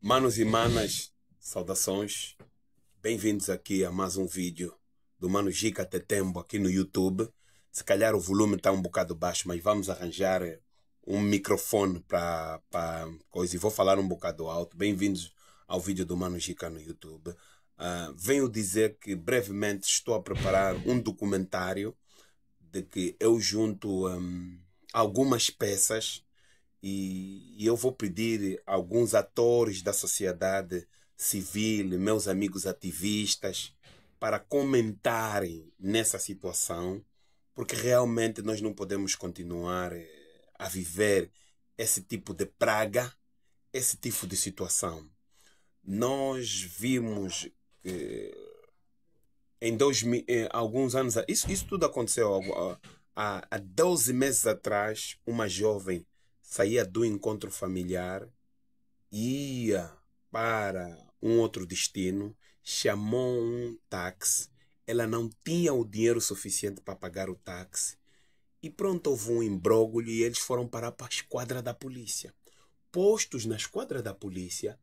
Manos e manas, saudações. Bem-vindos aqui a mais um vídeo do Mano Gica Tetembo aqui no YouTube. Se calhar o volume está um bocado baixo, mas vamos arranjar um microfone para coisa e vou falar um bocado alto. Bem-vindos ao vídeo do Mano Gica no YouTube. Uh, venho dizer que brevemente estou a preparar um documentário de que eu junto um, algumas peças e, e eu vou pedir alguns atores da sociedade civil, meus amigos ativistas, para comentarem nessa situação, porque realmente nós não podemos continuar eh, a viver esse tipo de praga, esse tipo de situação. Nós vimos que eh, em 2000, eh, alguns anos, isso, isso tudo aconteceu há, há 12 meses atrás, uma jovem saía do encontro familiar, ia para um outro destino, chamou um táxi. Ela não tinha o dinheiro suficiente para pagar o táxi. E pronto, houve um imbróglio e eles foram parar para a esquadra da polícia. Postos na esquadra da polícia,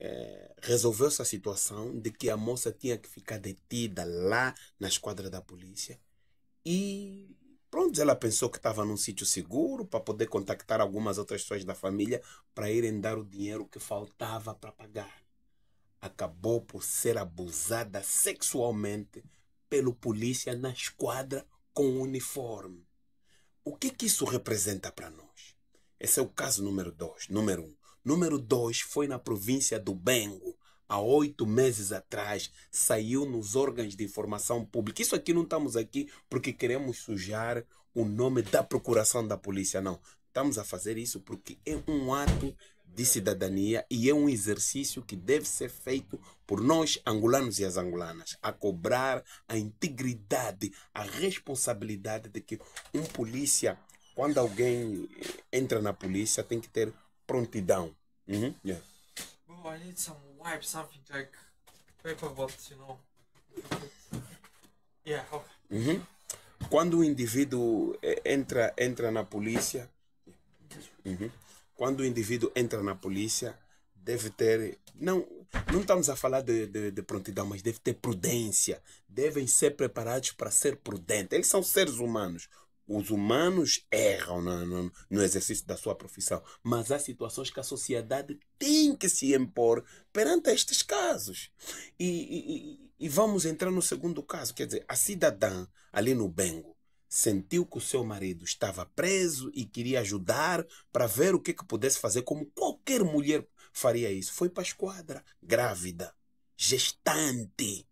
é, resolveu-se a situação de que a moça tinha que ficar detida lá na esquadra da polícia e Pronto, ela pensou que estava num sítio seguro para poder contactar algumas outras pessoas da família para irem dar o dinheiro que faltava para pagar. Acabou por ser abusada sexualmente pelo polícia na esquadra com uniforme. O que, que isso representa para nós? Esse é o caso número 2. Número 1. Um. Número 2 foi na província do Bengo, há oito meses atrás, saiu nos órgãos de informação pública. Isso aqui não estamos aqui porque queremos sujar o nome da procuração da polícia, não. Estamos a fazer isso porque é um ato de cidadania e é um exercício que deve ser feito por nós, angolanos e as angolanas, a cobrar a integridade, a responsabilidade de que um polícia, quando alguém eh, entra na polícia, tem que ter prontidão. Uhum. Yeah. Bom, olha, Samuel, wipe something like paper bots, you know. Yeah, okay. Uhum. Quando o indivíduo eh, entra, entra na polícia, uhum. quando o indivíduo entra na polícia, deve ter. Não, não estamos a falar de, de, de, prontidão, mas deve ter prudência. Devem ser preparados para ser prudentes. Eles são seres humanos os humanos erram no, no, no, exercício da sua profissão, mas há situações que a sociedade tem que se impor perante estes casos. E, e, e vamos entrar no segundo caso, quer dizer, a cidadã ali no Bengo sentiu que o seu marido estava preso e queria ajudar para ver o que, que pudesse fazer, como qualquer mulher faria isso. Foi para a esquadra, grávida, gestante,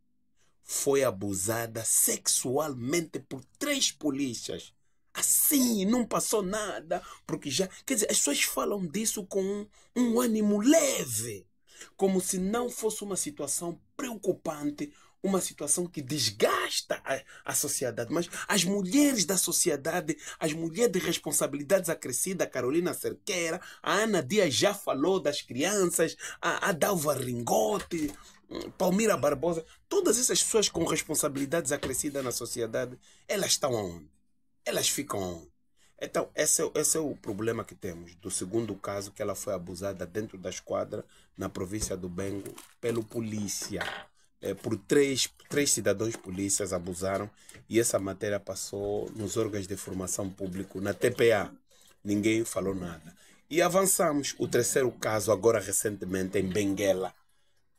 foi abusada sexualmente por três polícias Assim, não passou nada, porque já. Quer dizer, as pessoas falam disso com um, um ânimo leve, como se não fosse uma situação preocupante, uma situação que desgasta a, a sociedade. Mas as mulheres da sociedade, as mulheres de responsabilidades acrescidas, a Carolina Cerqueira, a Ana Dias já falou das crianças, a, a Dalva Ringote, hum, Palmira Barbosa, todas essas pessoas com responsabilidades acrescidas na sociedade, elas estão aonde? elas ficam. Então, esse é, esse é o problema que temos do segundo caso que ela foi abusada dentro da esquadra, na província do Bengo, pelo polícia. É, por três, três cidadãos polícias abusaram e essa matéria passou nos órgãos de formação público, na TPA. Ninguém falou nada. E avançamos. O terceiro caso, agora recentemente, em Benguela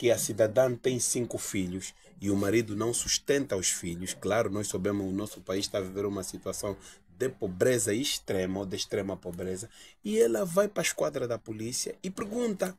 que a cidadã tem cinco filhos e o marido não sustenta os filhos. Claro, nós sabemos o nosso país está a viver uma situação de pobreza extrema ou de extrema pobreza. E ela vai para a esquadra da polícia e pergunta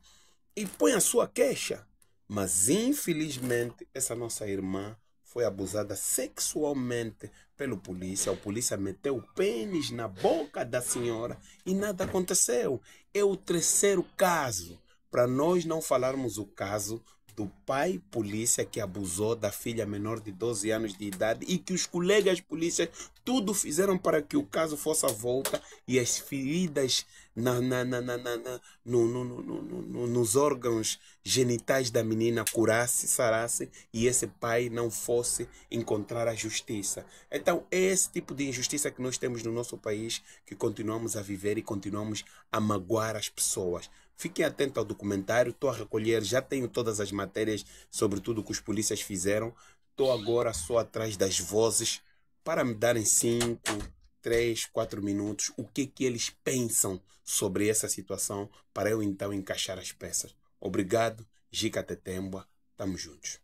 e põe a sua queixa. Mas infelizmente, essa nossa irmã foi abusada sexualmente pelo polícia. O polícia meteu o pênis na boca da senhora e nada aconteceu. É o terceiro caso para nós não falarmos o caso do pai polícia que abusou da filha menor de 12 anos de idade e que os colegas polícias tudo fizeram para que o caso fosse à volta e as feridas na, na, na, na, na, na no, no, no, no, nos órgãos genitais da menina curasse, sarasse e esse pai não fosse encontrar a justiça. Então é esse tipo de injustiça que nós temos no nosso país que continuamos a viver e continuamos a magoar as pessoas. Fiquem atentos ao documentário, estou a recolher, já tenho todas as matérias sobre tudo que os polícias fizeram. Estou agora só atrás das vozes para me darem 5, 3, 4 minutos o que, que eles pensam sobre essa situação para eu então encaixar as peças. Obrigado, Gica Tetemba. Tamo juntos.